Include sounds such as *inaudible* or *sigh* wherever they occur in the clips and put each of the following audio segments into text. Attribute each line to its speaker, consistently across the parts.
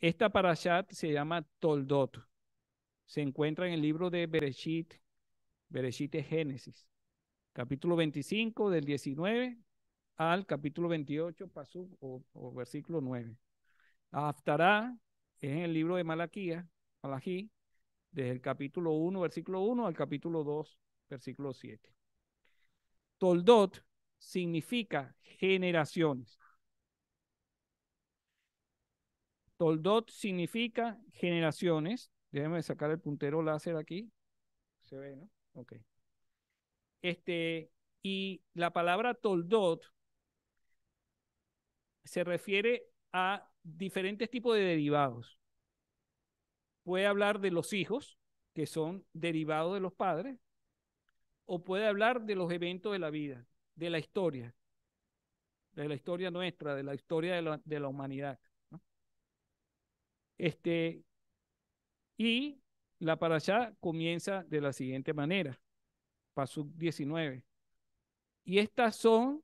Speaker 1: Esta parashat se llama Toldot. Se encuentra en el libro de Bereshit. Bereshit de Génesis. Capítulo 25 del 19 al capítulo 28, pasú o, versículo 9. Aftará es en el libro de Malaquía, Malají, desde el capítulo 1, versículo 1 al capítulo 2, versículo 7. Toldot significa generaciones. Toldot significa generaciones. Déjenme sacar el puntero láser aquí. Se ve, ¿no? Ok. Este, y la palabra Toldot se refiere a diferentes tipos de derivados. Puede hablar de los hijos, que son derivados de los padres, o puede hablar de los eventos de la vida, de la historia, de la historia nuestra, de la historia de la humanidad. Este, y la allá comienza de la siguiente manera, Pasuk 19. Y estas son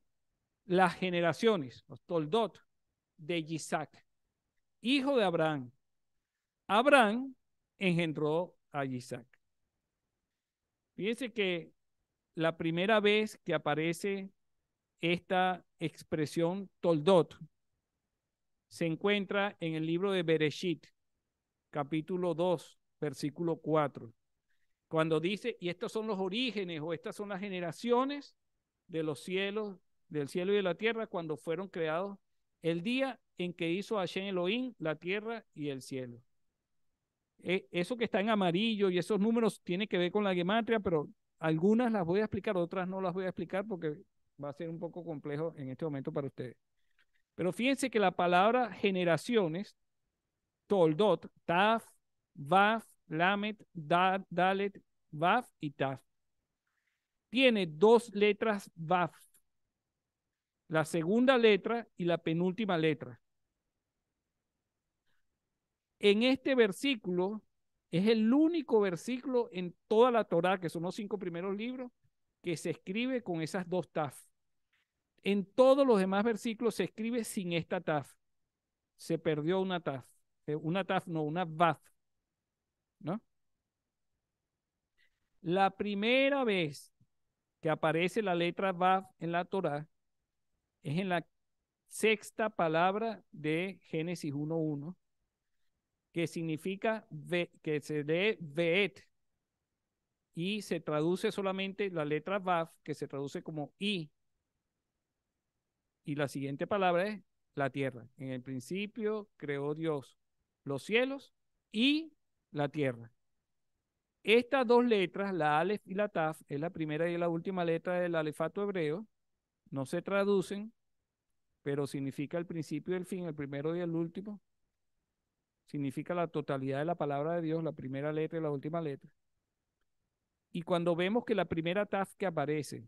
Speaker 1: las generaciones, los toldot, de Isaac, hijo de Abraham. Abraham engendró a Isaac. Fíjense que la primera vez que aparece esta expresión toldot se encuentra en el libro de Bereshit, capítulo 2, versículo 4, cuando dice, y estos son los orígenes o estas son las generaciones de los cielos, del cielo y de la tierra cuando fueron creados, el día en que hizo Hashem Elohim la tierra y el cielo. E, eso que está en amarillo y esos números tiene que ver con la gematria, pero algunas las voy a explicar, otras no las voy a explicar porque va a ser un poco complejo en este momento para ustedes. Pero fíjense que la palabra generaciones, toldot, taf, vaf, lamet, dalet, vaf y taf, tiene dos letras vaf. La segunda letra y la penúltima letra. En este versículo es el único versículo en toda la Torá, que son los cinco primeros libros, que se escribe con esas dos taf. En todos los demás versículos se escribe sin esta taf. Se perdió una taf. Eh, una taf, no, una baf. ¿No? La primera vez que aparece la letra baf en la Torah es en la sexta palabra de Génesis 1.1, que significa que se lee veet, y se traduce solamente la letra vaf, que se traduce como I, y la siguiente palabra es la tierra. En el principio creó Dios los cielos y la tierra. Estas dos letras, la alef y la Taf, es la primera y la última letra del alefato hebreo, no se traducen, pero significa el principio y el fin, el primero y el último. Significa la totalidad de la palabra de Dios, la primera letra y la última letra. Y cuando vemos que la primera Taf que aparece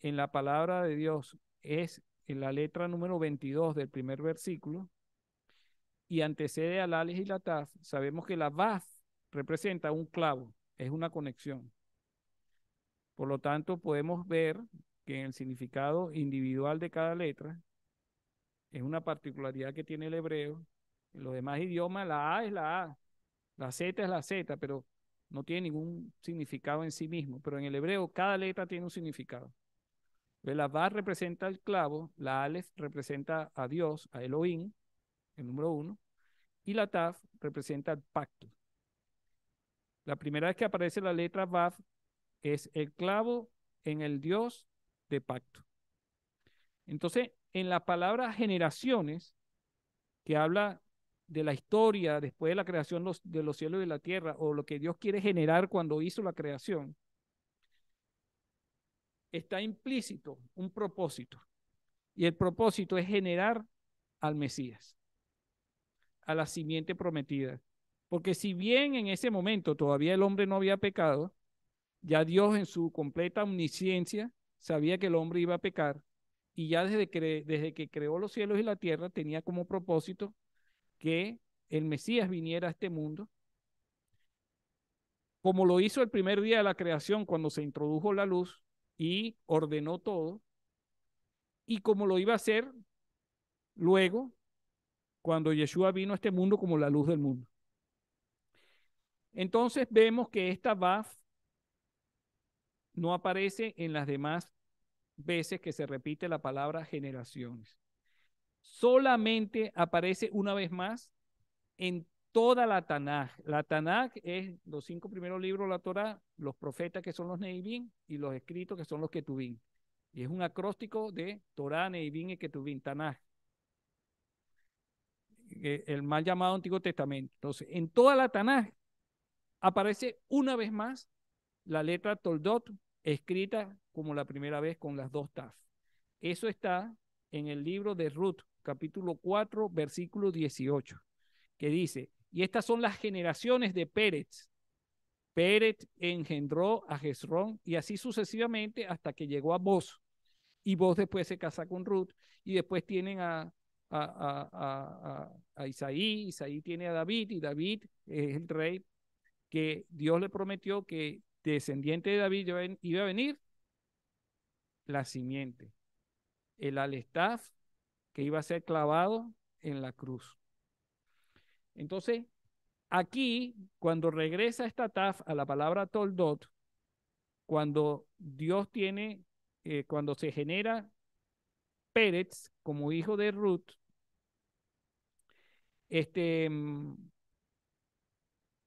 Speaker 1: en la palabra de Dios es en la letra número 22 del primer versículo y antecede al Alej y la Taf, sabemos que la Vaf representa un clavo, es una conexión. Por lo tanto, podemos ver que el significado individual de cada letra es una particularidad que tiene el hebreo. En los demás idiomas, la A es la A, la Z es la Z, pero no tiene ningún significado en sí mismo. Pero en el hebreo, cada letra tiene un significado. La va representa el clavo, la Aleph representa a Dios, a Elohim, el número uno, y la Taf representa el pacto. La primera vez que aparece la letra Baf es el clavo en el Dios de pacto. Entonces, en la palabra generaciones, que habla de la historia después de la creación de los cielos y de la tierra, o lo que Dios quiere generar cuando hizo la creación, está implícito un propósito. Y el propósito es generar al Mesías, a la simiente prometida. Porque si bien en ese momento todavía el hombre no había pecado, ya Dios en su completa omnisciencia sabía que el hombre iba a pecar y ya desde que, desde que creó los cielos y la tierra tenía como propósito que el Mesías viniera a este mundo, como lo hizo el primer día de la creación cuando se introdujo la luz, y ordenó todo. Y como lo iba a hacer, luego, cuando Yeshua vino a este mundo como la luz del mundo. Entonces vemos que esta Baf no aparece en las demás veces que se repite la palabra generaciones. Solamente aparece una vez más en toda la Tanaj. La Tanaj es los cinco primeros libros de la Torah, los profetas que son los Neivín y los escritos que son los Ketuvim. Y es un acróstico de Torah, vin y Ketuvim, Tanaj. Eh, el mal llamado Antiguo Testamento. Entonces, en toda la Tanaj aparece una vez más la letra Toldot escrita como la primera vez con las dos taf. Eso está en el libro de Ruth, capítulo 4, versículo 18, que dice, y estas son las generaciones de Pérez. Pérez engendró a Jezrón y así sucesivamente hasta que llegó a Vos. Y vos después se casa con Ruth y después tienen a, a, a Isaí, Isaí tiene a David y David es el rey que Dios le prometió que descendiente de David iba a venir la simiente, el alestaf que iba a ser clavado en la cruz. Entonces, aquí, cuando regresa esta taf a la palabra toldot, cuando Dios tiene, eh, cuando se genera Pérez como hijo de Ruth, este, mm,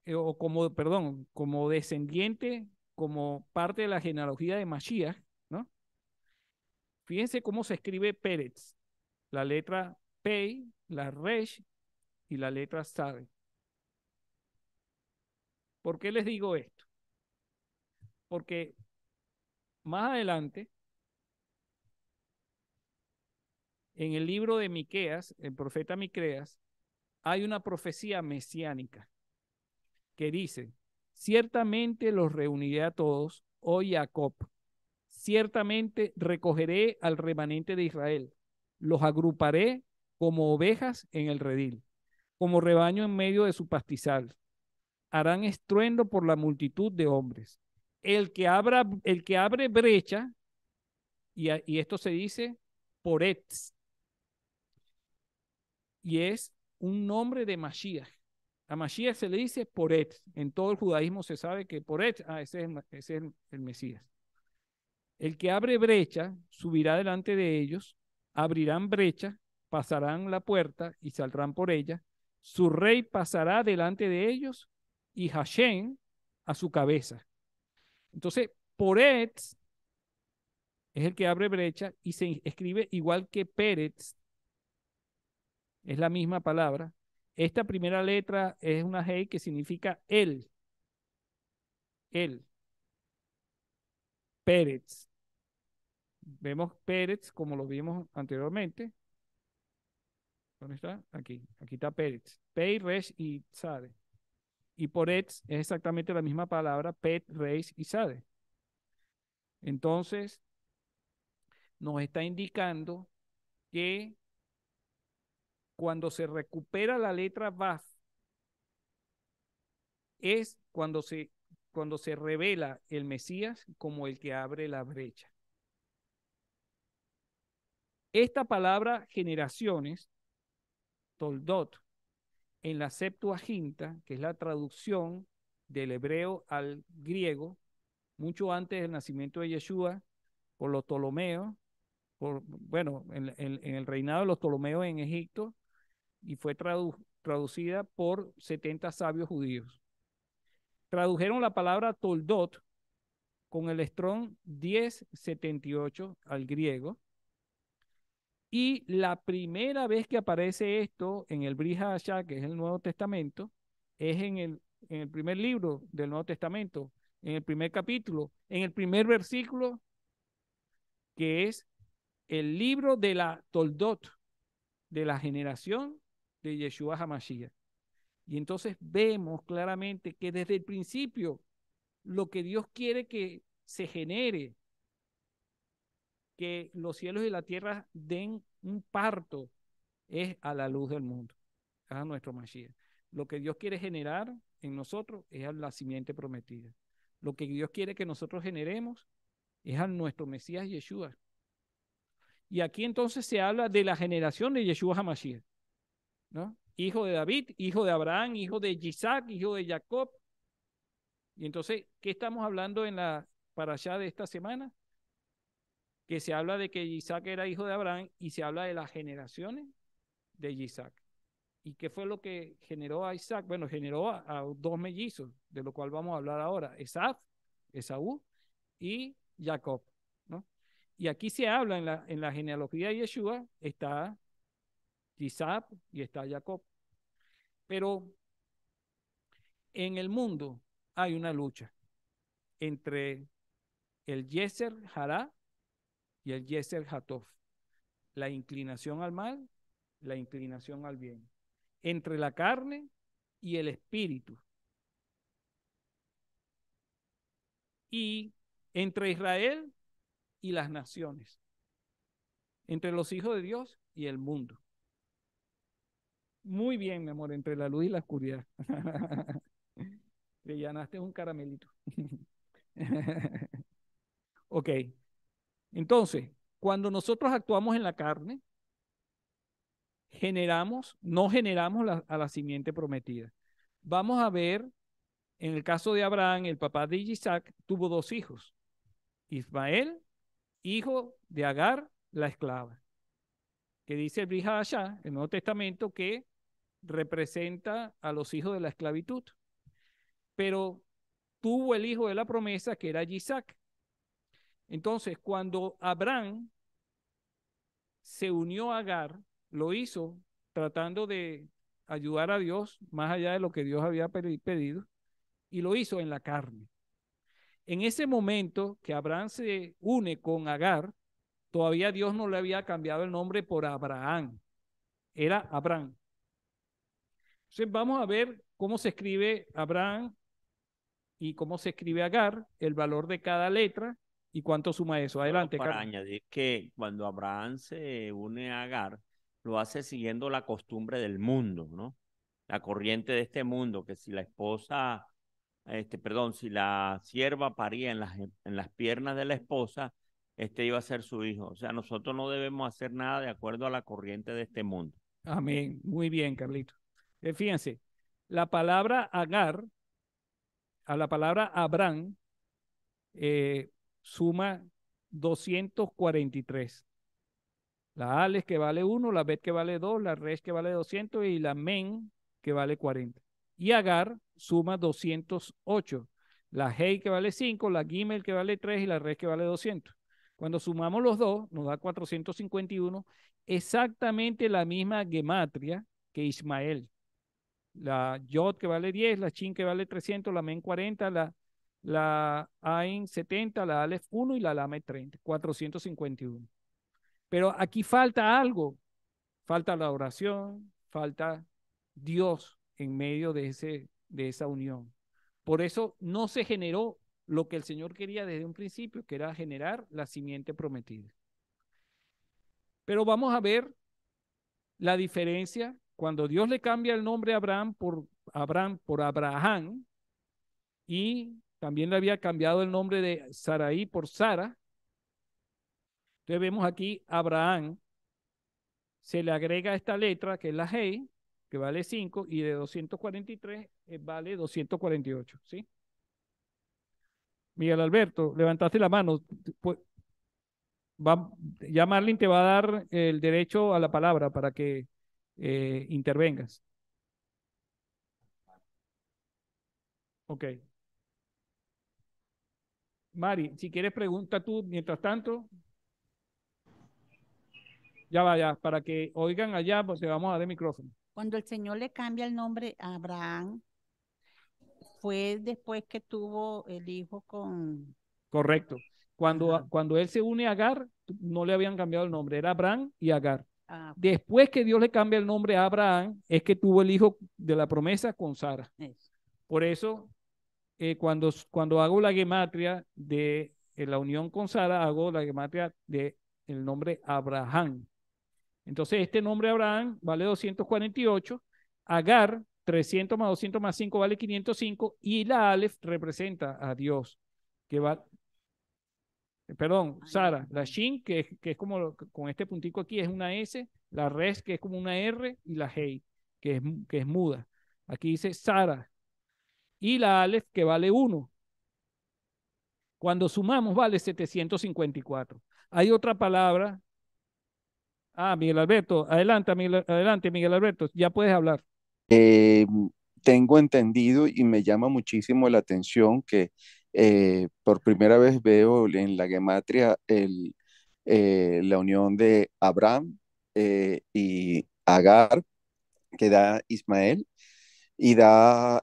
Speaker 1: eh, o como, perdón, como descendiente, como parte de la genealogía de Mashiach, ¿no? Fíjense cómo se escribe Pérez, la letra Pei, la Resh y la letra saben. ¿Por qué les digo esto? Porque más adelante, en el libro de Miqueas, el profeta Miqueas, hay una profecía mesiánica que dice, ciertamente los reuniré a todos, oh Jacob, ciertamente recogeré al remanente de Israel, los agruparé como ovejas en el redil como rebaño en medio de su pastizal. Harán estruendo por la multitud de hombres. El que, abra, el que abre brecha, y, esto se dice por etz, y es un nombre de Mashiach. A Mashiach se le dice por ex En todo el judaísmo se sabe que por ah, ese es, el Mesías. El que abre brecha subirá delante de ellos, abrirán brecha, pasarán la puerta y saldrán por ella, su rey pasará delante de ellos y Hashem a su cabeza. Entonces, Poretz es el que abre brecha y se escribe igual que Pérez. Es la misma palabra. Esta primera letra es una G que significa él. Él. Pérez. Vemos Pérez como lo vimos anteriormente. ¿Dónde está? Aquí. Aquí está Pérez, Pérez y Sade. Y Poretz es exactamente la misma palabra, Pet, Reis y Sade. Entonces, nos está indicando que cuando se recupera la letra Baf, es cuando se, cuando se revela el Mesías como el que abre la brecha. Esta palabra generaciones Toldot en la Septuaginta, que es la traducción del hebreo al griego, mucho antes del nacimiento de Yeshua, por los Ptolomeos, por, bueno, en, el reinado de los Ptolomeos en Egipto, y fue traducida por 70 sabios judíos. Tradujeron la palabra Toldot con el estrón 1078 al griego y la primera vez que aparece esto en el Asha, que es el Nuevo Testamento, es en el, en el primer libro del Nuevo Testamento, en el primer capítulo, en el primer versículo, que es el libro de la Toldot, de la generación de Yeshua HaMashiach. Y entonces vemos claramente que desde el principio lo que Dios quiere que se genere que los cielos y la tierra den un parto es a la luz del mundo, a nuestro Mashiach. Lo que Dios quiere generar en nosotros es la simiente prometida. Lo que Dios quiere que nosotros generemos es a nuestro Mesías Yeshua. Y aquí entonces se habla de la generación de Yeshua HaMashiach, ¿no? Hijo de David, hijo de Abraham, hijo de Isaac, hijo de Jacob. Y entonces, ¿qué estamos hablando en la para allá de esta semana? que se habla de que Isaac era hijo de Abraham y se habla de las generaciones de Isaac. ¿Y qué fue lo que generó a Isaac? Bueno, generó a, dos mellizos, de lo cual vamos a hablar ahora, Esaf, Esaú y Jacob. ¿no? Y aquí se habla en la, en la genealogía de Yeshua, está Isaac y está Jacob. Pero en el mundo hay una lucha entre el Yeser Hará y el Yeser Hatov. La inclinación al mal, la inclinación al bien. Entre la carne y el espíritu. Y entre Israel y las naciones. Entre los hijos de Dios y el mundo. Muy bien, mi amor, entre la luz y la oscuridad. *laughs* Te llenaste un caramelito. *laughs* ok. Entonces, cuando nosotros actuamos en la carne, generamos, no generamos a la simiente prometida. Vamos a ver, en el caso de Abraham, el papá de Isaac tuvo dos hijos, Ismael, hijo de Agar, la esclava, que dice el Brihasha, el Nuevo Testamento, que representa a los hijos de la esclavitud. Pero tuvo el hijo de la promesa, que era Isaac, entonces, cuando Abraham se unió a Agar, lo hizo tratando de ayudar a Dios más allá de lo que Dios había pedido, y lo hizo en la carne. En ese momento que Abraham se une con Agar, todavía Dios no le había cambiado el nombre por Abraham, era Abraham. Entonces vamos a ver cómo se escribe Abraham y cómo se escribe Agar, el valor de cada letra ¿Y cuánto suma eso? Adelante,
Speaker 2: Para añadir que cuando Abraham se une a Agar, lo hace siguiendo la costumbre del mundo, ¿no? La corriente de este mundo, que si la esposa, este, perdón, si la sierva paría en las, en las piernas de la esposa, este iba a ser su hijo. O sea, nosotros no debemos hacer nada de acuerdo a la corriente de este mundo.
Speaker 1: Amén. Muy bien, Carlito. Eh, fíjense, la palabra Agar, a la palabra Abraham, eh, suma 243. La Alex que vale 1, la BET que vale 2, la RES que vale 200 y la MEN que vale 40. Y AGAR suma 208. La Hey que vale 5, la GIMEL que vale 3 y la RES que vale 200. Cuando sumamos los dos, nos da 451, exactamente la misma gematria que Ismael. La Yod que vale 10, la CHIN que vale 300, la MEN 40, la la AIN 70, la ALEF 1 y la LAME 30, 451. Pero aquí falta algo, falta la oración, falta Dios en medio de, ese, de esa unión. Por eso no se generó lo que el Señor quería desde un principio, que era generar la simiente prometida. Pero vamos a ver la diferencia cuando Dios le cambia el nombre a Abraham por Abraham por Abraham y también le había cambiado el nombre de Saraí por Sara. Entonces vemos aquí Abraham. Se le agrega esta letra, que es la G, que vale 5, y de 243 eh, vale 248. ¿sí? Miguel Alberto, levantaste la mano. ya Marlin te va a dar el derecho a la palabra para que eh, intervengas. Ok. Mari, si quieres pregunta tú mientras tanto. Ya vaya, para que oigan allá, pues vamos a dar micrófono.
Speaker 2: Cuando el Señor le cambia el nombre a Abraham, fue después que tuvo el hijo con...
Speaker 1: Correcto. Cuando, cuando él se une a Agar, no le habían cambiado el nombre, era Abraham y Agar. Ah, después que Dios le cambia el nombre a Abraham, es que tuvo el hijo de la promesa con Sara. Por eso eh, cuando, cuando hago la gematria de eh, la unión con Sara, hago la gematria de el nombre Abraham. Entonces, este nombre Abraham vale 248, Agar 300 más 200 más 5 vale 505 y la Aleph representa a Dios, que va, eh, perdón, Sara, la Shin, que, es, que es como con este puntico aquí, es una S, la Res, que es como una R, y la Hei, que es, que es muda. Aquí dice Sara, y la Aleph que vale 1. Cuando sumamos vale 754. Hay otra palabra. Ah, Miguel Alberto, adelante, Miguel, adelante, Miguel Alberto, ya puedes hablar.
Speaker 3: Em, tengo entendido y me llama muchísimo la atención que eh, por primera vez veo en la gematria el, eh, la unión de Abraham eh, y Agar, que da Ismael, y da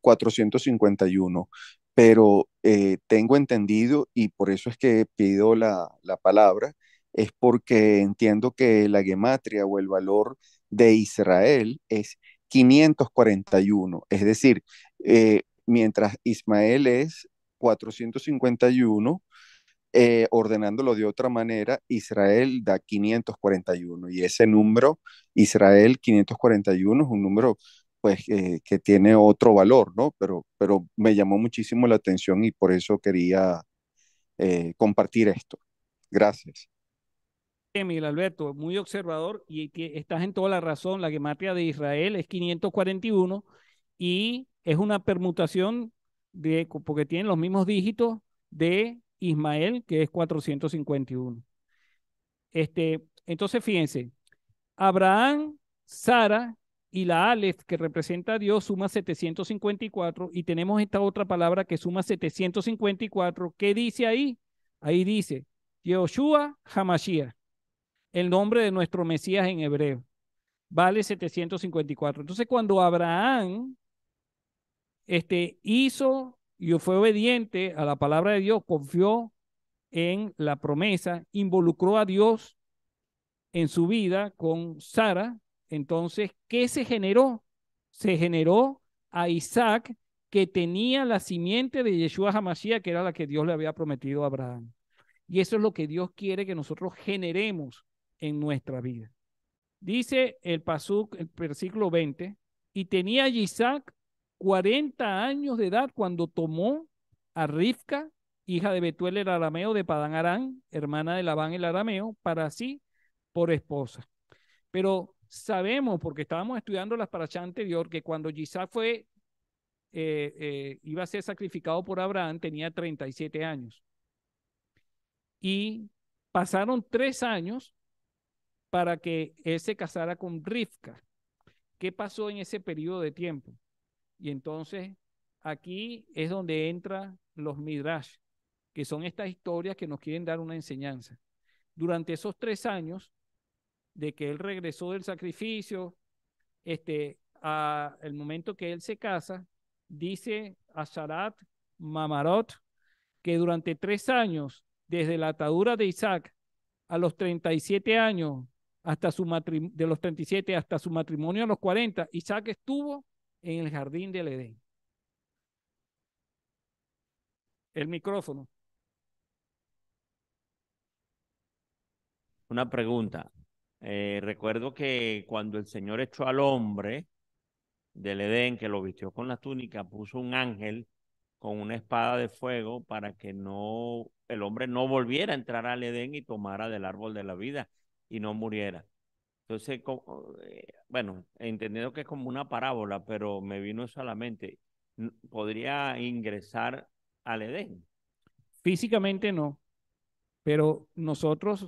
Speaker 3: 451. Eh, pero eh, tengo entendido, y por eso es que pido la, la palabra, es porque entiendo que la gematria o el valor de Israel es 541, es decir, eh, mientras Ismael es 451, ordenándolo de otra manera, Israel da 541 y ese número, Israel 541 es un número pues eh, que tiene otro valor, ¿no? Pero, pero me llamó muchísimo la atención y por eso quería eh, compartir esto. Gracias.
Speaker 1: Emil Miguel Alberto, muy observador y que estás en toda la razón. La gematria de Israel es 541 y es una permutación de, porque tienen los mismos dígitos de Ismael, que es 451. Este, entonces, fíjense, Abraham, Sara y la Aleph, que representa a Dios, suma 754, y tenemos esta otra palabra que suma 754. ¿Qué dice ahí? Ahí dice, Yehoshua Hamashiach, el nombre de nuestro Mesías en hebreo, vale 754. Entonces, cuando Abraham este, hizo y fue obediente a la palabra de Dios, confió en la promesa, involucró a Dios en su vida con Sara, entonces, ¿qué se generó? Se generó a Isaac que tenía la simiente de Yeshua Hamashiach, que era la que Dios le había prometido a Abraham. Y eso es lo que Dios quiere que nosotros generemos en nuestra vida. Dice el Pasuk, el versículo 20, y tenía Isaac 40 años de edad cuando tomó a Rifka, hija de Betuel el arameo de Padán Arán, hermana de Labán el arameo, para sí por esposa. Pero Sabemos, porque estábamos estudiando las parachas anterior, que cuando Gisá fue, eh, eh, iba a ser sacrificado por Abraham, tenía 37 años. Y pasaron tres años para que él se casara con Rivka. ¿Qué pasó en ese periodo de tiempo? Y entonces aquí es donde entran los midrash, que son estas historias que nos quieren dar una enseñanza. Durante esos tres años, de que él regresó del sacrificio, este, a el momento que él se casa, dice a Sarat Mamarot que durante tres años, desde la atadura de Isaac a los 37 años, hasta su de los 37 hasta su matrimonio a los 40, Isaac estuvo en el jardín del Edén. El micrófono.
Speaker 2: Una pregunta. Eh, recuerdo que cuando el Señor echó al hombre del Edén, que lo vistió con la túnica, puso un ángel con una espada de fuego para que no el hombre no volviera a entrar al Edén y tomara del árbol de la vida y no muriera. Entonces, eh, bueno, bueno, entendido que es como una parábola, pero me vino eso a la mente. ¿Podría ingresar al Edén?
Speaker 1: Físicamente no, pero nosotros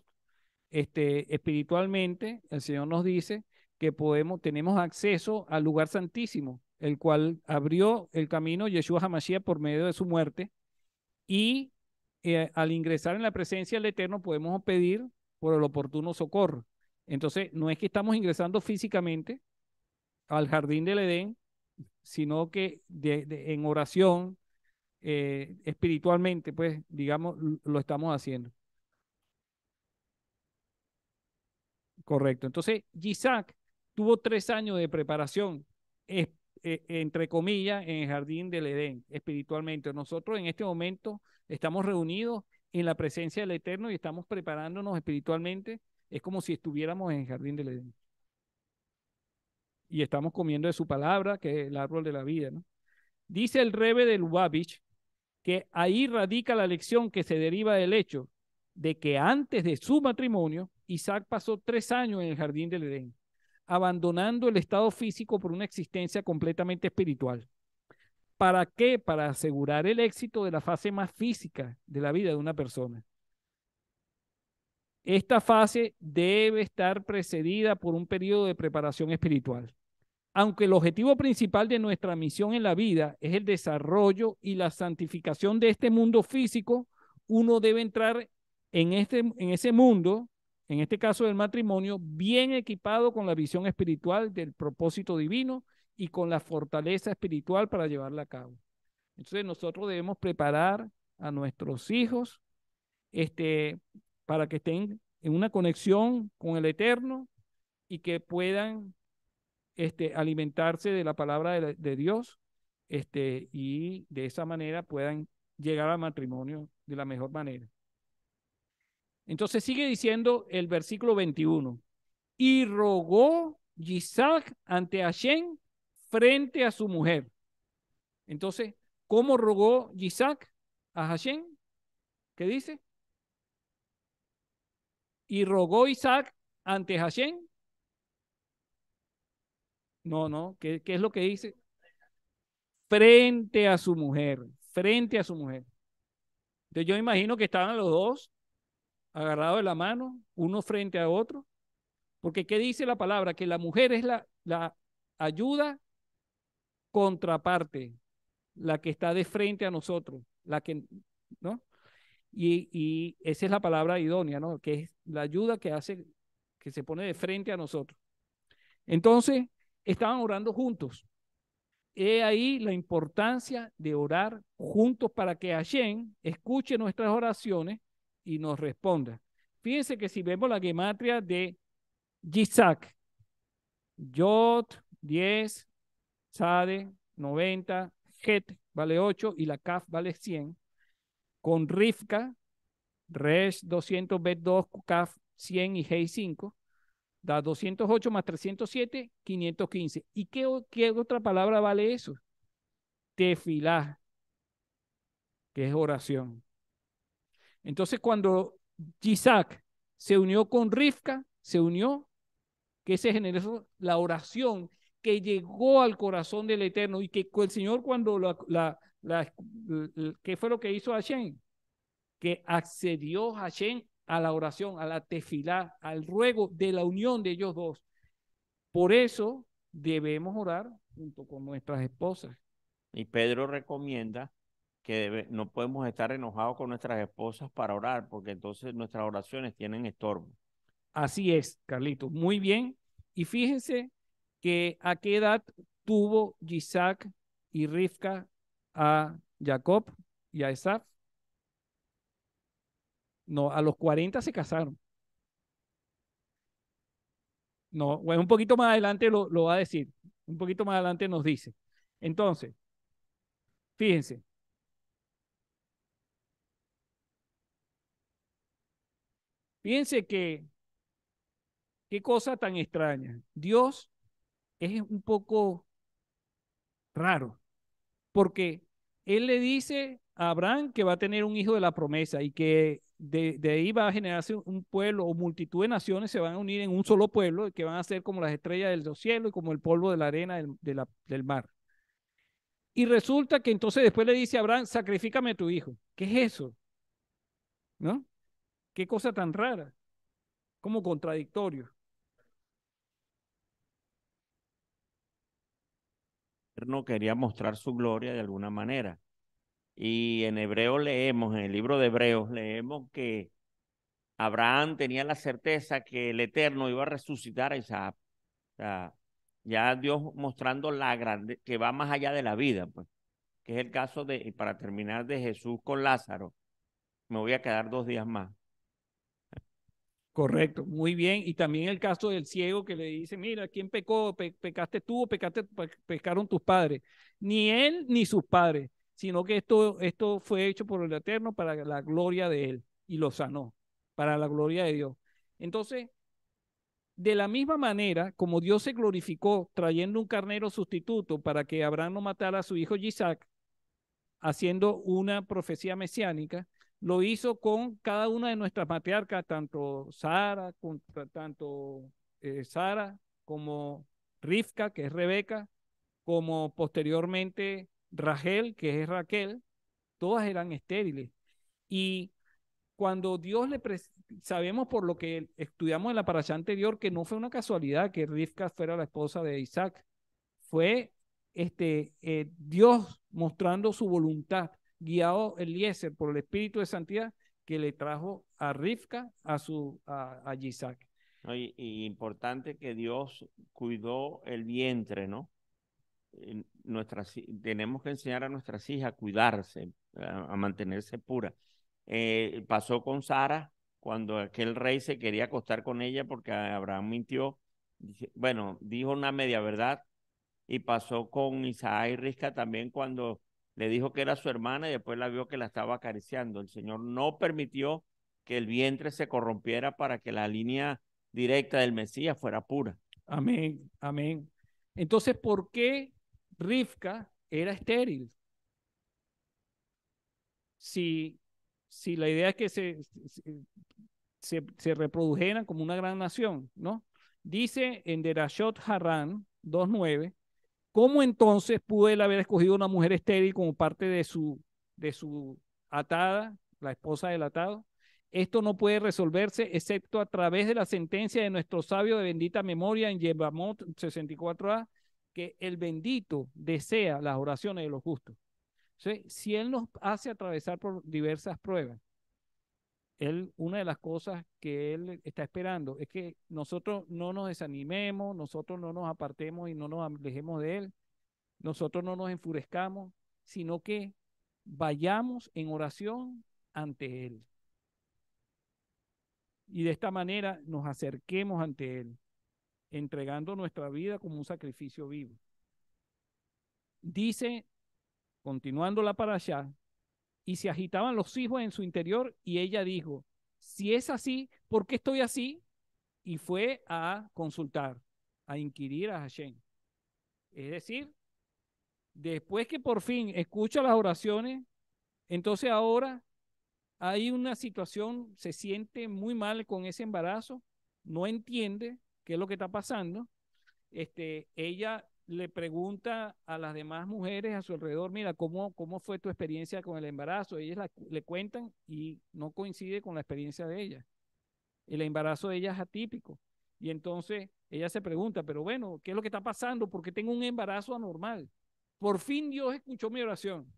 Speaker 1: este, espiritualmente, el Señor nos dice que podemos, tenemos acceso al lugar santísimo, el cual abrió el camino Yeshua Hamashiach por medio de su muerte. Y eh, al ingresar en la presencia del Eterno podemos pedir por el oportuno socorro. Entonces, no es que estamos ingresando físicamente al jardín del Edén, sino que en oración, eh, espiritualmente, pues, digamos, lo estamos haciendo. Correcto. Entonces, Gisac tuvo tres años de preparación, e, entre comillas, en el jardín del Edén, espiritualmente. Nosotros en este momento estamos reunidos en la presencia del Eterno y estamos preparándonos espiritualmente. Es como si estuviéramos en el jardín del Edén. Y estamos comiendo de su palabra, que es el árbol de la vida. ¿no? Dice el Rebe del Lubavitch que ahí radica la lección que se deriva del hecho de que antes de su matrimonio, Isaac pasó tres años en el jardín del Edén, abandonando el estado físico por una existencia completamente espiritual. ¿Para qué? Para asegurar el éxito de la fase más física de la vida de una persona. Esta fase debe estar precedida por un periodo de preparación espiritual. Aunque el objetivo principal de nuestra misión en la vida es el desarrollo y la santificación de este mundo físico, uno debe entrar en, este, en ese mundo en este caso del matrimonio, bien equipado con la visión espiritual del propósito divino y con la fortaleza espiritual para llevarla a cabo. Entonces nosotros debemos preparar a nuestros hijos este, para que estén en una conexión con el Eterno y que puedan este, alimentarse de la palabra de, Dios este, y de esa manera puedan llegar al matrimonio de la mejor manera. Entonces sigue diciendo el versículo 21. Y rogó Isaac ante Hashem frente a su mujer. Entonces, ¿cómo rogó Isaac a Hashem? ¿Qué dice? Y rogó Isaac ante Hashem. No, no, ¿qué, qué es lo que dice? Frente a su mujer, frente a su mujer. Entonces yo imagino que estaban los dos agarrado de la mano, uno frente a otro. Porque ¿qué dice la palabra? Que la mujer es la, la ayuda contraparte, la que está de frente a nosotros, la que, ¿no? Y, y, esa es la palabra idónea, ¿no? Que es la ayuda que hace, que se pone de frente a nosotros. Entonces, estaban orando juntos. He ahí la importancia de orar juntos para que Hashem escuche nuestras oraciones y nos responda. Fíjense que si vemos la gematria de Yitzhak, Yod 10, Sade 90, Het vale 8 y la Kaf vale 100, con Rifka, Resh 200, Bet 2, Kaf 100 y Hei 5, da 208 más 307, 515. ¿Y qué, qué otra palabra vale eso? Tefilá, que es oración. Entonces cuando Isaac se unió con Rifka, se unió, que se generó la oración que llegó al corazón del Eterno y que el Señor cuando la, la, ¿qué fue lo que hizo Hashem? Que accedió Hashem a la oración, a la tefilá, al ruego de la unión de ellos dos. Por eso debemos orar junto con nuestras esposas.
Speaker 2: Y Pedro recomienda que no podemos estar enojados con nuestras esposas para orar, porque entonces nuestras oraciones tienen estorbo. Así es, Carlito. Muy bien. Y fíjense que a qué edad
Speaker 1: tuvo Isaac y Rifka a Jacob y a Esaf. No, a los 40 se casaron. No, bueno, un poquito más adelante lo, lo va a decir. Un poquito más adelante nos dice. Entonces, fíjense, Piense que, qué cosa tan extraña. Dios es un poco raro, porque Él le dice a Abraham que va a tener un hijo de la promesa y que de, ahí va a generarse un pueblo o multitud de naciones se van a unir en un solo pueblo y que van a ser como las estrellas del cielo y como el polvo de la arena del, del mar. Y resulta que entonces después le dice a Abraham, sacrifícame a tu hijo. ¿Qué es eso? ¿No? Qué cosa tan rara, como contradictorio.
Speaker 2: Eterno quería mostrar su gloria de alguna manera. Y en hebreo leemos, en el libro de Hebreos leemos que Abraham tenía la certeza que el Eterno iba a resucitar a Isaac. O sea, ya Dios mostrando la grande, que va más allá de la vida, pues, que es el caso de, y para terminar, de Jesús con Lázaro. Me voy a quedar dos días más.
Speaker 1: Correcto, muy bien. Y también el caso del ciego que le dice, mira, ¿quién pecó? ¿Pecaste tú o pecaste, pecaron tus padres? Ni él ni sus padres, sino que esto, esto fue hecho por el Eterno para la gloria de él y lo sanó, para la gloria de Dios. Entonces, de la misma manera como Dios se glorificó trayendo un carnero sustituto para que Abraham no matara a su hijo Isaac, haciendo una profecía mesiánica, lo hizo con cada una de nuestras matriarcas, tanto Sara, tanto eh, Sara como Rifka, que es Rebeca, como posteriormente Rachel, que es Raquel, todas eran estériles. Y cuando Dios le sabemos por lo que estudiamos en la parasha anterior que no fue una casualidad que Rivka fuera la esposa de Isaac, fue este eh, Dios mostrando su voluntad guiado el Eliezer por el Espíritu de Santidad que le trajo a Rifka, a, su, a, Isaac.
Speaker 2: Y, importante que Dios cuidó el vientre, ¿no? Nuestras, tenemos que enseñar a nuestras hijas a cuidarse, a, mantenerse pura, eh, pasó con Sara cuando aquel rey se quería acostar con ella porque Abraham mintió. Bueno, dijo una media verdad. Y pasó con Isaac y Risca también cuando le dijo que era su hermana y después la vio que la estaba acariciando. El Señor no permitió que el vientre se corrompiera para que la línea directa del Mesías fuera pura.
Speaker 1: Amén, amén. Entonces, ¿por qué Rifka era estéril? Si, si la idea es que se, se, se reprodujeran como una gran nación, ¿no? Dice en Derashot Haran 2.9, ¿Cómo entonces pudo él haber escogido una mujer estéril como parte de su, de su atada, la esposa del atado? Esto no puede resolverse excepto a través de la sentencia de nuestro sabio de bendita memoria en Yebamot 64a, que el bendito desea las oraciones de los justos. Si Él nos hace atravesar por diversas pruebas, él, una de las cosas que él está esperando es que nosotros no nos desanimemos, nosotros no nos apartemos y no nos alejemos de él, nosotros no nos enfurezcamos, sino que vayamos en oración ante él. Y de esta manera nos acerquemos ante él, entregando nuestra vida como un sacrificio vivo. Dice, continuando la para allá, y se agitaban los hijos en su interior y ella dijo, si es así, ¿por qué estoy así? Y fue a consultar, a inquirir a Hashem. Es decir, después que por fin escucha las oraciones, entonces ahora hay una situación, se siente muy mal con ese embarazo, no entiende qué es lo que está pasando. Este, ella le pregunta a las demás mujeres a su alrededor, mira, ¿cómo, cómo fue tu experiencia con el embarazo? Ellas le cuentan y no coincide con la experiencia de ella. El embarazo de ella es atípico. Y entonces ella se pregunta, pero bueno, ¿qué es lo que está pasando? porque tengo un embarazo anormal? Por fin Dios escuchó mi oración.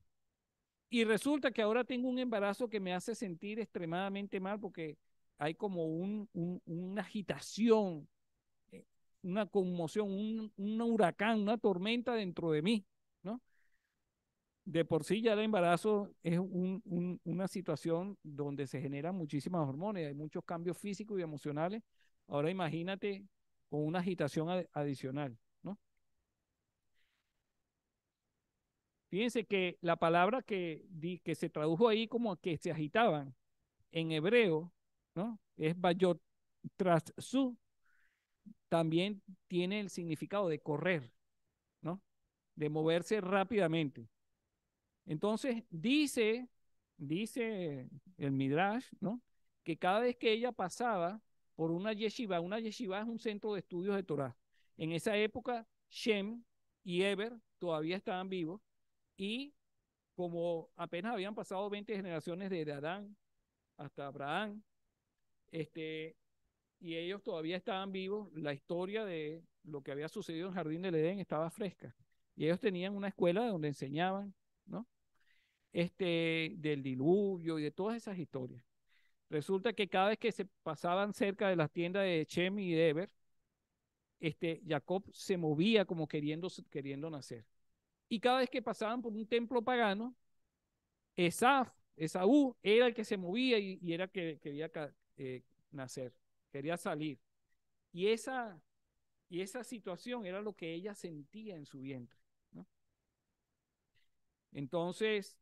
Speaker 1: Y resulta que ahora tengo un embarazo que me hace sentir extremadamente mal porque hay como un, una agitación una conmoción, un, huracán, una tormenta dentro de mí, ¿no? De por sí ya el embarazo es una situación donde se generan muchísimas hormonas, hay muchos cambios físicos y emocionales. Ahora imagínate con una agitación adicional, ¿no? Fíjense que la palabra que, que se tradujo ahí como que se agitaban en hebreo, ¿no? Es bayot tras su también tiene el significado de correr, ¿no? De moverse rápidamente. Entonces, dice, dice el Midrash, ¿no? Que cada vez que ella pasaba por una yeshiva, una yeshiva es un centro de estudios de Torah. En esa época, Shem y Eber todavía estaban vivos y como apenas habían pasado 20 generaciones desde Adán hasta Abraham, este, y ellos todavía estaban vivos, la historia de lo que había sucedido en el Jardín del Edén estaba fresca. Y ellos tenían una escuela donde enseñaban, ¿no? Este, del diluvio y de todas esas historias. Resulta que cada vez que se pasaban cerca de las tiendas de Chem y de Eber, este, Jacob se movía como queriendo, queriendo nacer. Y cada vez que pasaban por un templo pagano, Esaf, Esaú era el que se movía y, era el que quería eh, nacer quería salir. Y esa, y esa situación era lo que ella sentía en su vientre. Entonces,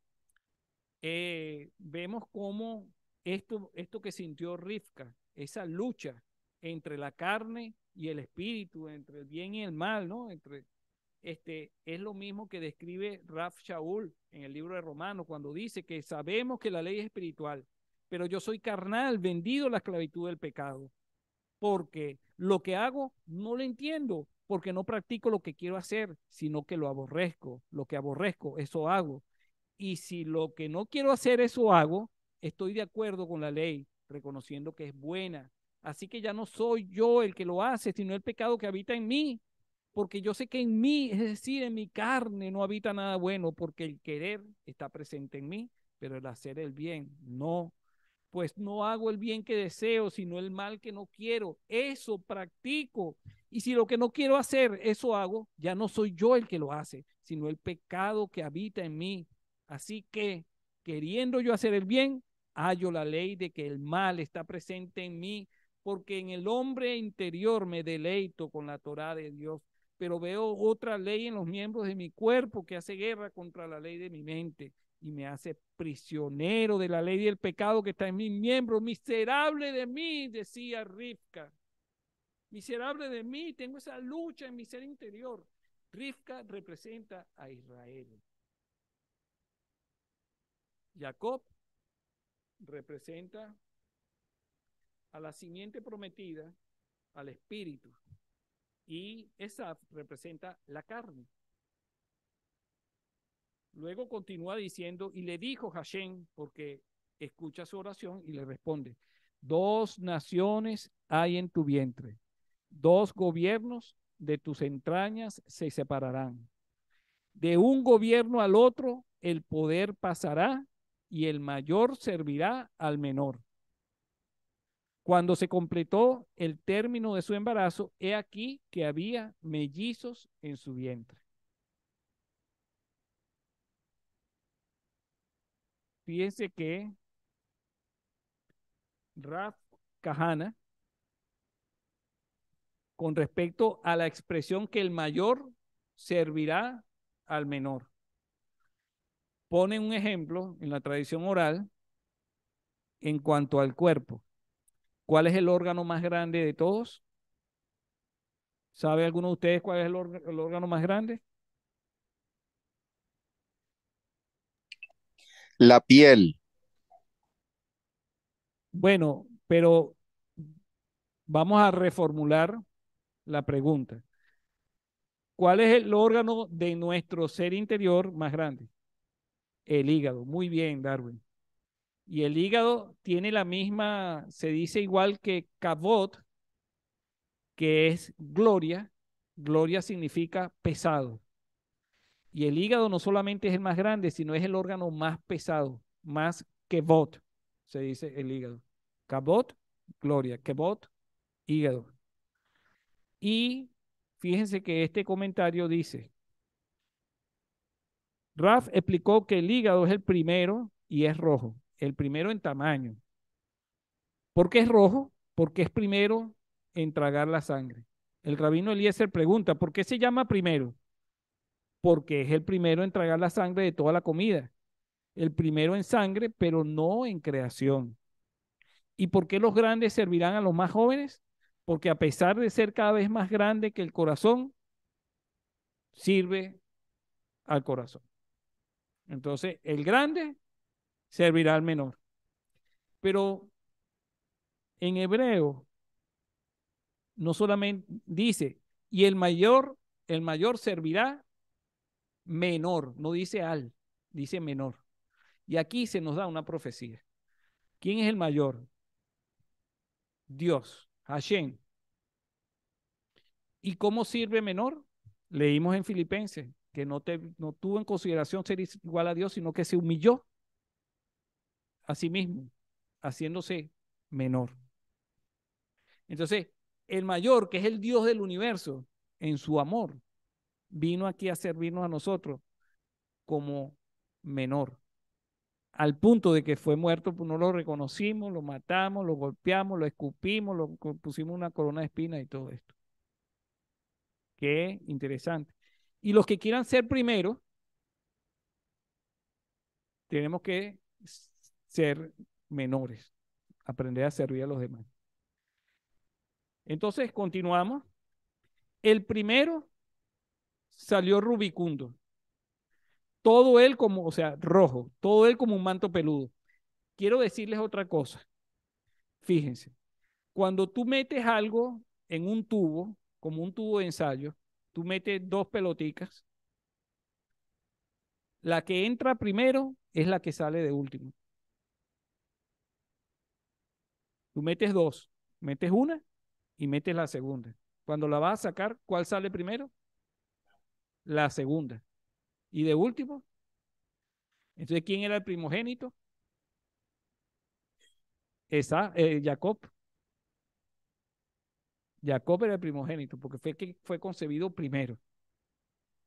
Speaker 1: eh, vemos cómo esto, esto que sintió rifka esa lucha entre la carne y el espíritu, entre el bien y el mal, ¿no? Entre, este, es lo mismo que describe Raf Shaul en el libro de Romanos, cuando dice que sabemos que la ley es espiritual, pero yo soy carnal, vendido a la esclavitud del pecado porque lo que hago no lo entiendo, porque no practico lo que quiero hacer, sino que lo aborrezco. Lo que aborrezco, eso hago. Y si lo que no quiero hacer, eso hago, estoy de acuerdo con la ley, reconociendo que es buena. Así que ya no soy yo el que lo hace, sino el pecado que habita en mí, porque yo sé que en mí, es decir, en mi carne no habita nada bueno, porque el querer está presente en mí, pero el hacer el bien no pues no hago el bien que deseo, sino el mal que no quiero. Eso practico. Y si lo que no quiero hacer, eso hago, ya no soy yo el que lo hace, sino el pecado que habita en mí. Así que, queriendo yo hacer el bien, hallo la ley de que el mal está presente en mí, porque en el hombre interior me deleito con la Torah de Dios, pero veo otra ley en los miembros de mi cuerpo que hace guerra contra la ley de mi mente y me hace prisionero de la ley y del pecado que está en mis miembros. Miserable de mí, decía Rivka. Miserable de mí, tengo esa lucha en mi ser interior. Rivka representa a Israel. Jacob representa a la simiente prometida, al espíritu. Y esa representa la carne. Luego continúa diciendo, y le dijo Hashem, porque escucha su oración y le responde, dos naciones hay en tu vientre, dos gobiernos de tus entrañas se separarán. De un gobierno al otro el poder pasará y el mayor servirá al menor. Cuando se completó el término de su embarazo, he aquí que había mellizos en su vientre. Fíjense que Raf Kahana, con respecto a la expresión que el mayor servirá al menor. Pone un ejemplo en la tradición oral en cuanto al cuerpo. ¿Cuál es el órgano más grande de todos? ¿Sabe alguno de ustedes cuál es el órgano más grande?
Speaker 3: La piel.
Speaker 1: Bueno, pero vamos a reformular la pregunta. ¿Cuál es el órgano de nuestro ser interior más grande? El hígado. Muy bien, Darwin. Y el hígado tiene la misma, se dice igual que cabot, que es gloria. Gloria significa pesado. Y el hígado no solamente es el más grande, sino es el órgano más pesado, más que bot, se dice el hígado. Cabot, gloria, kebot, hígado. Y fíjense que este comentario dice, Raf explicó que el hígado es el primero y es rojo, el primero en tamaño. ¿Por qué es rojo? Porque es primero en tragar la sangre. El rabino Eliezer pregunta, ¿por qué se llama primero? porque es el primero en tragar la sangre de toda la comida. El primero en sangre, pero no en creación. ¿Y por qué los grandes servirán a los más jóvenes? Porque a pesar de ser cada vez más grande que el corazón, sirve al corazón. Entonces, el grande servirá al menor. Pero en hebreo, no solamente dice, y el mayor, el mayor servirá menor, no dice al, dice menor. Y aquí se nos da una profecía. ¿Quién es el mayor? Dios, Hashem. ¿Y cómo sirve menor? Leímos en Filipenses que no, no tuvo en consideración ser igual a Dios, sino que se humilló a sí mismo, haciéndose menor. Entonces, el mayor, que es el Dios del universo, en su amor, vino aquí a servirnos a nosotros como menor, al punto de que fue muerto, pues no lo reconocimos, lo matamos, lo golpeamos, lo escupimos, lo pusimos una corona de espina y todo esto. Qué interesante. Y los que quieran ser primero, tenemos que ser menores, aprender a servir a los demás. Entonces, continuamos. El primero salió rubicundo. Todo él como, o sea, rojo, todo él como un manto peludo. Quiero decirles otra cosa. Fíjense, cuando tú metes algo en un tubo, como un tubo de ensayo, tú metes dos peloticas. La que entra primero es la que sale de último. Tú metes dos, metes una y metes la segunda. Cuando la vas a sacar, ¿cuál sale primero? la segunda. Y de último, entonces, ¿quién era el primogénito? Esa, eh, Jacob. Jacob era el primogénito porque fue el que fue concebido primero.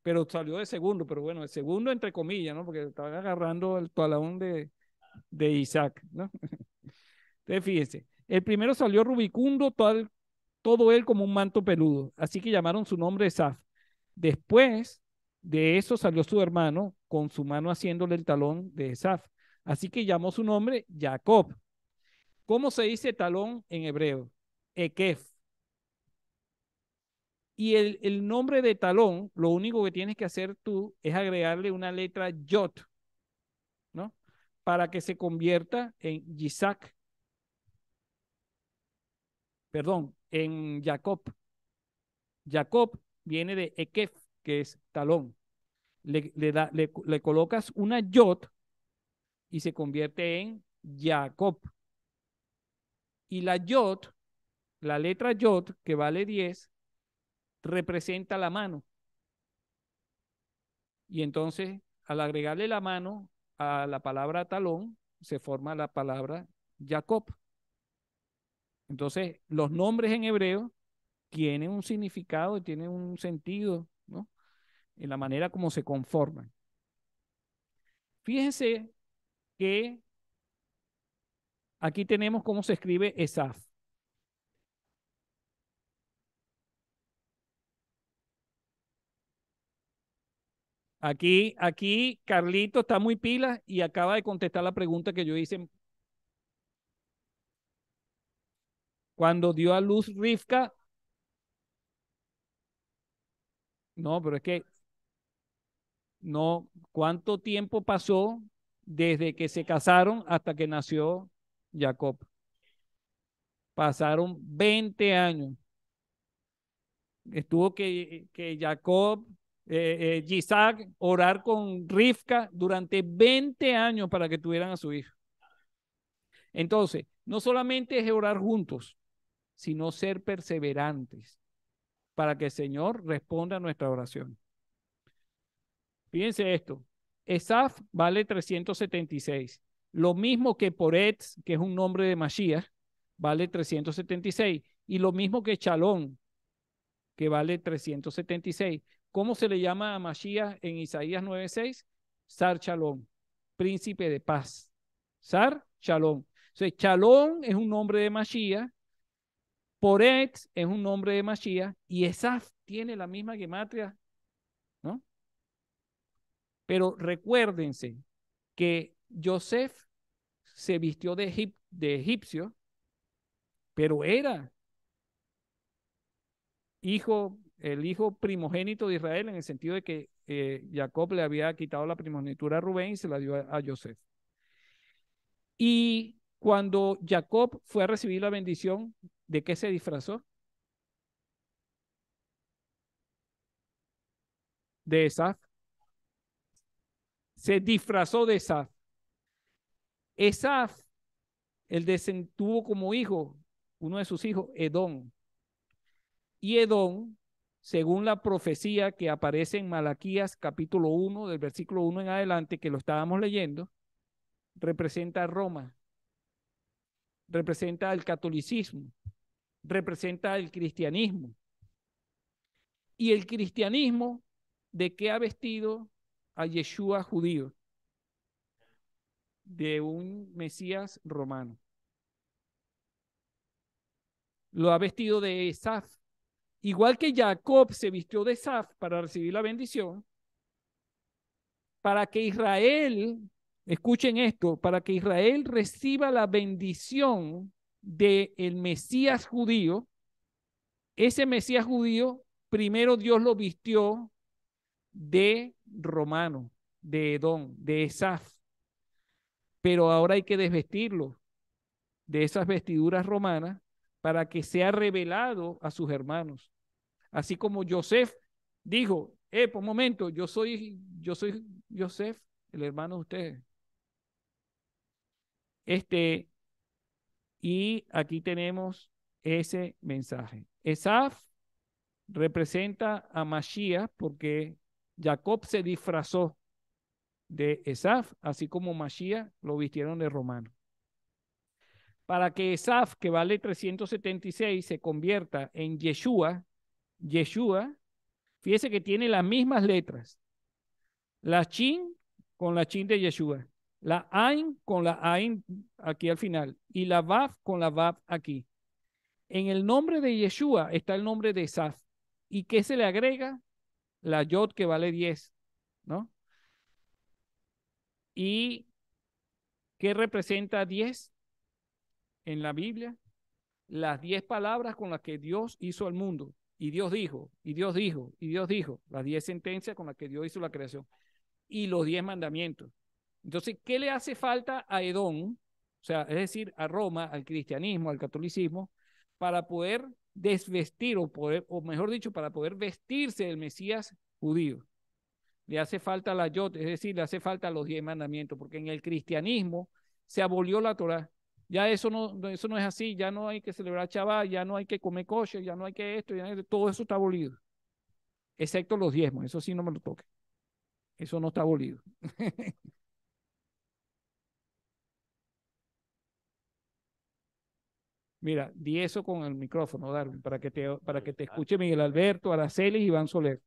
Speaker 1: Pero salió de segundo, pero bueno, el segundo entre comillas, ¿no? Porque estaban agarrando el talón de, Isaac, ¿no? *laughs* Entonces, fíjense, el primero salió rubicundo, todo, él como un manto peludo, así que llamaron su nombre Saf. Después de eso salió su hermano con su mano haciéndole el talón de Esaf. Así que llamó su nombre Jacob. ¿Cómo se dice talón en hebreo? Ekef. Y el, nombre de talón, lo único que tienes que hacer tú es agregarle una letra Yot, ¿no? Para que se convierta en Yisak. Perdón, en Jacob. Jacob viene de ekef, que es talón. Le, colocas una yot y se convierte en Jacob. Y la yot, la letra yot, que vale 10, representa la mano. Y entonces, al agregarle la mano a la palabra talón, se forma la palabra Jacob. Entonces, los nombres en hebreo tiene un significado y tiene un sentido, ¿no? En la manera como se conforman. Fíjense que aquí tenemos cómo se escribe Esaf. Aquí, aquí Carlito está muy pila y acaba de contestar la pregunta que yo hice. Cuando dio a luz Rifka, No, pero es que no, ¿cuánto tiempo pasó desde que se casaron hasta que nació Jacob? Pasaron 20 años. Estuvo que, que Jacob, eh, eh orar con Rifka durante 20 años para que tuvieran a su hijo. Entonces, no solamente es orar juntos, sino ser perseverantes para que el Señor responda a nuestra oración. Fíjense esto. Esaf vale 376. Lo mismo que Poretz, que es un nombre de Mashiach, vale 376. Y lo mismo que Chalón, que vale 376. ¿Cómo se le llama a Mashiach en Isaías 9:6? Sar Chalón, príncipe de paz. Sar Chalón. O sea, Chalón es un nombre de Mashiach Poret es un nombre de Mashiach y Esaf tiene la misma gematria, ¿no? Pero recuérdense que Joseph se vistió de, de egipcio, pero era hijo, el hijo primogénito de Israel en el sentido de que eh, Jacob le había quitado la primogenitura a Rubén y se la dio a, a Joseph. Y cuando Jacob fue a recibir la bendición ¿De qué se disfrazó? De Esaf. Se disfrazó de Esaf. Esaf, el tuvo como hijo, uno de sus hijos, Edón. Y Edón, según la profecía que aparece en Malaquías capítulo 1, del versículo 1 en adelante, que lo estábamos leyendo, representa a Roma, representa al catolicismo, representa el cristianismo. Y el cristianismo, ¿de qué ha vestido a Yeshua judío? De un Mesías romano. Lo ha vestido de Esaf. Igual que Jacob se vistió de Esaf para recibir la bendición, para que Israel, escuchen esto, para que Israel reciba la bendición del Mesías judío, ese Mesías judío, primero Dios lo vistió de romano, de Edón, de Esaf. Pero ahora hay que desvestirlo de esas vestiduras romanas para que sea revelado a sus hermanos. Así como Joseph dijo, eh, por pues, un momento, yo soy, yo soy Joseph, el hermano de ustedes. Este, y aquí tenemos ese mensaje. Esaf representa a Mashiach porque Jacob se disfrazó de Esaf, así como Mashiach lo vistieron de romano. Para que Esaf, que vale 376, se convierta en Yeshua, Yeshua, fíjese que tiene las mismas letras. La chin con la chin de Yeshua. La Ain con la Ain aquí al final y la Vav con la Vav aquí. En el nombre de Yeshua está el nombre de Saf. ¿Y qué se le agrega? La Yod que vale 10, ¿no? ¿Y qué representa 10 en la Biblia? Las 10 palabras con las que Dios hizo al mundo. Y Dios dijo, y Dios dijo, y Dios dijo, las 10 sentencias con las que Dios hizo la creación. Y los 10 mandamientos. Entonces, ¿qué le hace falta a Edón? O sea, es decir, a Roma, al cristianismo, al catolicismo, para poder desvestir o o mejor dicho, para poder vestirse del Mesías judío. Le hace falta la yot, es decir, le hace falta los diez mandamientos, porque en el cristianismo se abolió la Torah. Ya eso no, eso no es así, ya no hay que celebrar Shabbat, ya no hay que comer coche, ya no hay que esto, ya todo eso está abolido. Excepto los diezmos, eso sí no me lo toque. Eso no está abolido. *laughs* Mira, di eso con el micrófono, Darwin, para que te, para que te escuche Miguel Alberto, Araceli y Iván Soler.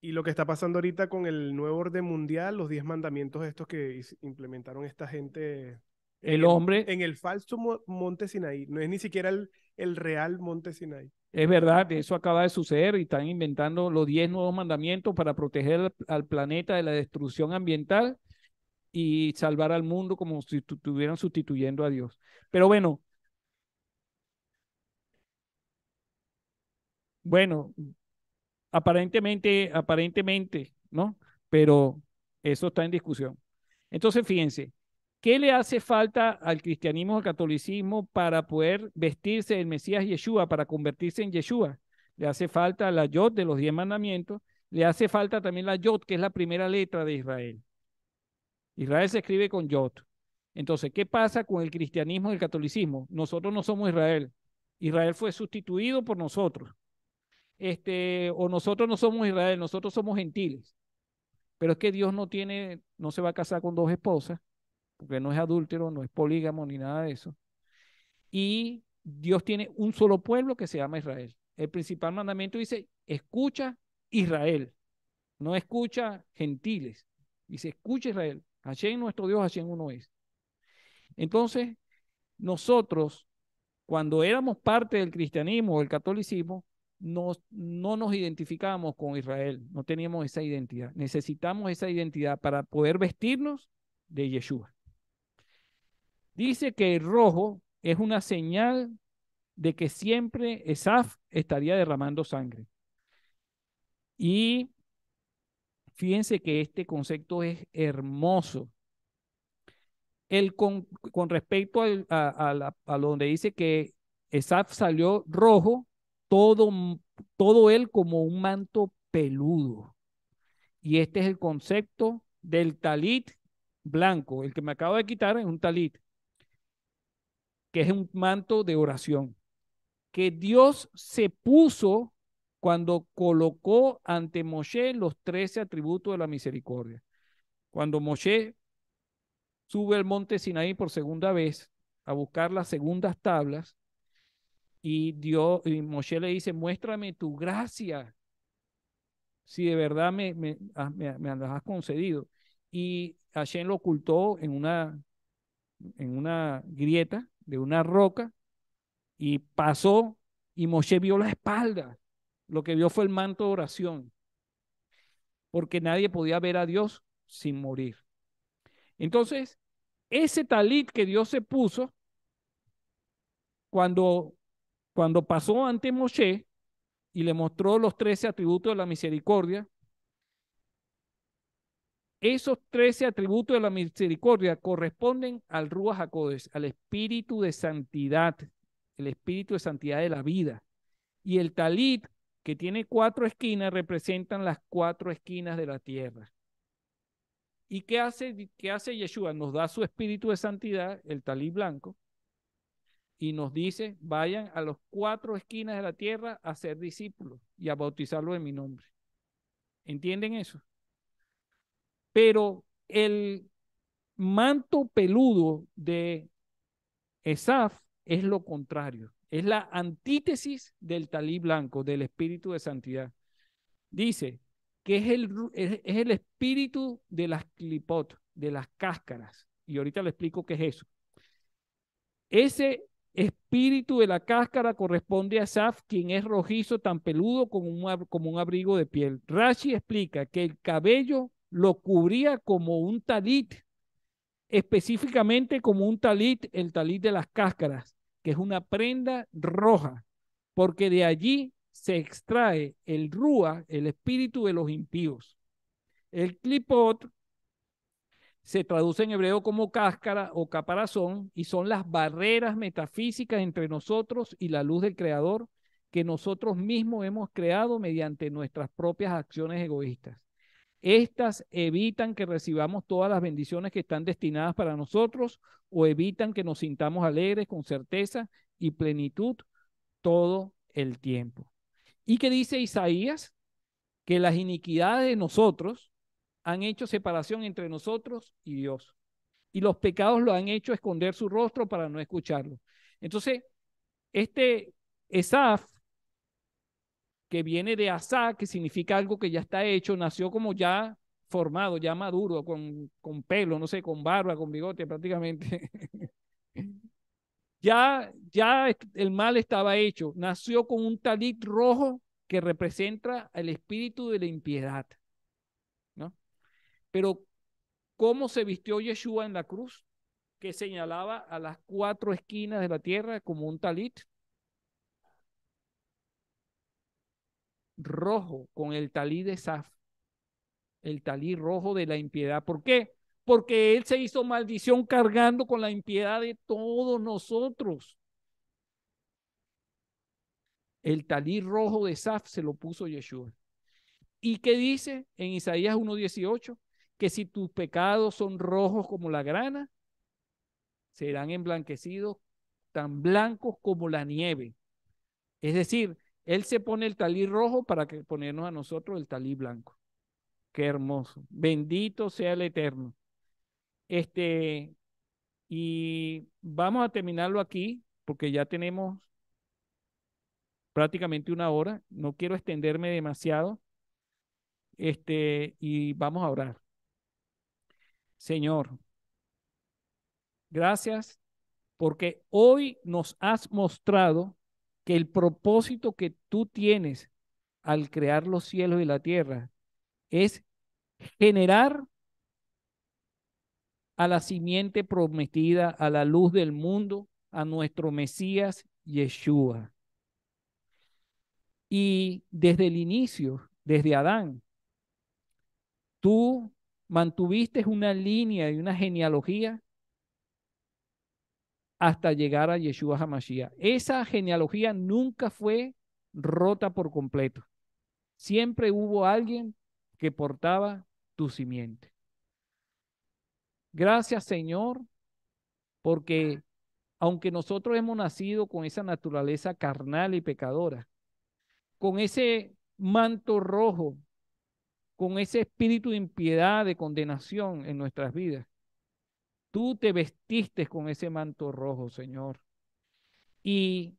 Speaker 1: Y lo que está pasando ahorita con el nuevo orden mundial, los diez mandamientos estos que implementaron esta gente. El hombre. En el falso Monte Sinaí. No es ni siquiera el, el real Monte Sinaí. Es verdad, eso acaba de suceder y están inventando los diez nuevos mandamientos para proteger al planeta de la destrucción ambiental y salvar al mundo como si estuvieran sustituyendo a Dios. Pero bueno, bueno, aparentemente, aparentemente, ¿no? Pero eso está en discusión. Entonces, fíjense, ¿qué le hace falta al cristianismo, al catolicismo, para poder vestirse del Mesías Yeshua, para convertirse en Yeshua? Le hace falta la yod de los diez mandamientos, le hace falta también la yod, que es la primera letra de Israel. Israel se escribe con Yot. Entonces, ¿qué pasa con el cristianismo y el catolicismo? Nosotros no somos Israel. Israel fue sustituido por nosotros. Este, o nosotros no somos Israel, nosotros somos gentiles. Pero es que Dios no tiene, no se va a casar con dos esposas, porque no es adúltero, no es polígamo ni nada de eso. Y Dios tiene un solo pueblo que se llama Israel. El principal mandamiento dice, escucha Israel, no escucha gentiles, dice, escucha Israel. Hashem nuestro Dios, Hashem uno es. Entonces, nosotros, cuando éramos parte del cristianismo o del catolicismo, nos, no nos identificábamos con Israel, no teníamos esa identidad. Necesitamos esa identidad para poder vestirnos de Yeshua. Dice que el rojo es una señal de que siempre Esaf estaría derramando sangre. Y Fíjense que este concepto es hermoso. El con, respecto a, a, donde dice que Esaf salió rojo, todo, todo él como un manto peludo. Y este es el concepto del talit blanco. El que me acabo de quitar es un talit, que es un manto de oración. Que Dios se puso cuando colocó ante Moshe los trece atributos de la misericordia. Cuando Moshe sube al monte Sinaí por segunda vez a buscar las segundas tablas y, Dios, y Moshe le dice, muéstrame tu gracia, si de verdad me, me, ah, me, las has concedido. Y Hashem lo ocultó en una, en una grieta de una roca y pasó y Moshe vio la espalda lo que vio fue el manto de oración, porque nadie podía ver a Dios sin morir. Entonces, ese talit que Dios se puso, cuando, cuando pasó ante Moshe y le mostró los trece atributos de la misericordia, esos trece atributos de la misericordia corresponden al Ruach HaKodesh, al espíritu de santidad, el espíritu de santidad de la vida. Y el talit que tiene cuatro esquinas representan las cuatro esquinas de la tierra. ¿Y qué hace, qué hace Yeshua? Nos da su espíritu de santidad, el talí blanco, y nos dice, vayan a las cuatro esquinas de la tierra a ser discípulos y a bautizarlo en mi nombre. ¿Entienden eso? Pero el manto peludo de Esaf es lo contrario. Es la antítesis del talí blanco, del espíritu de santidad. Dice que es el, es, el espíritu de las clipot, de las cáscaras. Y ahorita le explico qué es eso. Ese espíritu de la cáscara corresponde a Saf, quien es rojizo, tan peludo como un, como un abrigo de piel. Rashi explica que el cabello lo cubría como un talit, específicamente como un talit, el talit de las cáscaras, que es una prenda roja, porque de allí se extrae el rúa, el espíritu de los impíos. El clipot se traduce en hebreo como cáscara o caparazón y son las barreras metafísicas entre nosotros y la luz del Creador que nosotros mismos hemos creado mediante nuestras propias acciones egoístas. Estas evitan que recibamos todas las bendiciones que están destinadas para nosotros o evitan que nos sintamos alegres con certeza y plenitud todo el tiempo. ¿Y qué dice Isaías? Que las iniquidades de nosotros han hecho separación entre nosotros y Dios. Y los pecados lo han hecho esconder su rostro para no escucharlo. Entonces, este Esaf que viene de asá, que significa algo que ya está hecho, nació como ya formado, ya maduro, con, con pelo, no sé, con barba, con bigote prácticamente. *laughs* ya, ya el mal estaba hecho, nació con un talit rojo que representa el espíritu de la impiedad. ¿no? Pero, ¿cómo se vistió Yeshua en la cruz? que señalaba a las cuatro esquinas de la tierra como un talit, rojo con el talí de Saf, el talí rojo de la impiedad. ¿Por qué? Porque él se hizo maldición cargando con la impiedad de todos nosotros. El talí rojo de Saf se lo puso Yeshua. ¿Y qué dice en Isaías 1.18? Que si tus pecados son rojos como la grana, serán emblanquecidos tan blancos como la nieve. Es decir, él se pone el talí rojo para que ponernos a nosotros el talí blanco. Qué hermoso. Bendito sea el Eterno. Este, y vamos a terminarlo aquí porque ya tenemos prácticamente una hora. No quiero extenderme demasiado. Este, y vamos a orar. Señor, gracias porque hoy nos has mostrado que el propósito que tú tienes al crear los cielos y la tierra es generar a la simiente prometida, a la luz del mundo, a nuestro Mesías Yeshua. Y desde el inicio, desde Adán, tú mantuviste una línea y una genealogía hasta llegar a Yeshua HaMashiach. Esa genealogía nunca fue rota por completo. Siempre hubo alguien que portaba tu simiente. Gracias, Señor, porque aunque nosotros hemos nacido con esa naturaleza carnal y pecadora, con ese manto rojo, con ese espíritu de impiedad, de condenación en nuestras vidas, Tú te vestiste con ese manto rojo, Señor. Y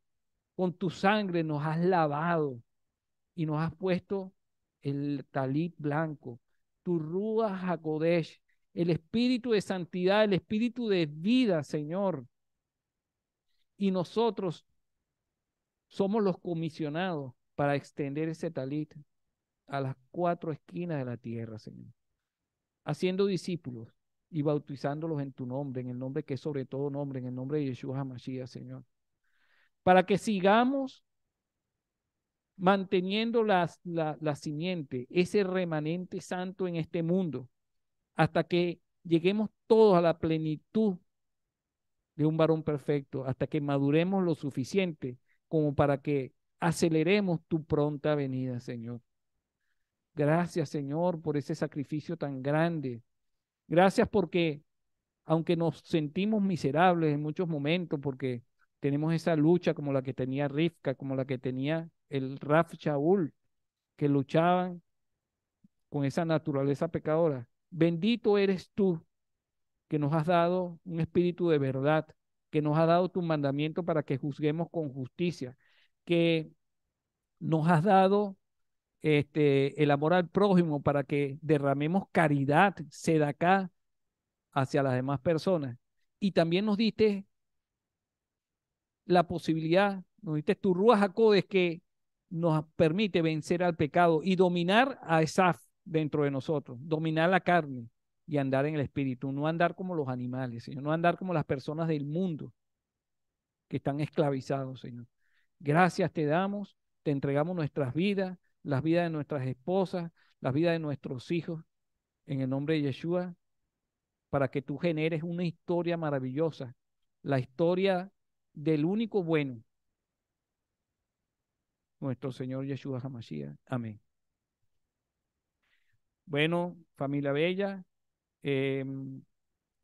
Speaker 1: con tu sangre nos has lavado y nos has puesto el talit blanco, tu rúa Jacodesh, el espíritu de santidad, el espíritu de vida, Señor. Y nosotros somos los comisionados para extender ese talit a las cuatro esquinas de la tierra, Señor, haciendo discípulos y bautizándolos en tu nombre, en el nombre que es sobre todo nombre, en el nombre de Yeshua HaMashiach, Señor. Para que sigamos manteniendo la, la, la simiente, ese remanente santo en este mundo, hasta que lleguemos todos a la plenitud de un varón perfecto, hasta que maduremos lo suficiente como para que aceleremos tu pronta venida, Señor. Gracias, Señor, por ese sacrificio tan grande Gracias porque, aunque nos sentimos miserables en muchos momentos, porque tenemos esa lucha como la que tenía Rifka, como la que tenía el Raf Shaul, que luchaban con esa naturaleza pecadora. Bendito eres tú que nos has dado un espíritu de verdad, que nos has dado tu mandamiento para que juzguemos con justicia, que nos has dado este, el amor al prójimo, para que derramemos caridad, acá hacia las demás personas. Y también nos diste la posibilidad, nos diste tu Ruach Jacobes que nos permite vencer al pecado y dominar a esa dentro de nosotros, dominar la carne y andar en el espíritu, no andar como los animales, Señor, no andar como las personas del mundo que están esclavizados, Señor. Gracias te damos, te entregamos nuestras vidas, las vidas de nuestras esposas, las vidas de nuestros hijos, en el nombre de Yeshua, para que tú generes una historia maravillosa, la historia del único bueno, nuestro Señor Yeshua Hamashiach. Amén. Bueno, familia bella,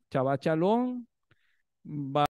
Speaker 1: Chabachalón, em, va.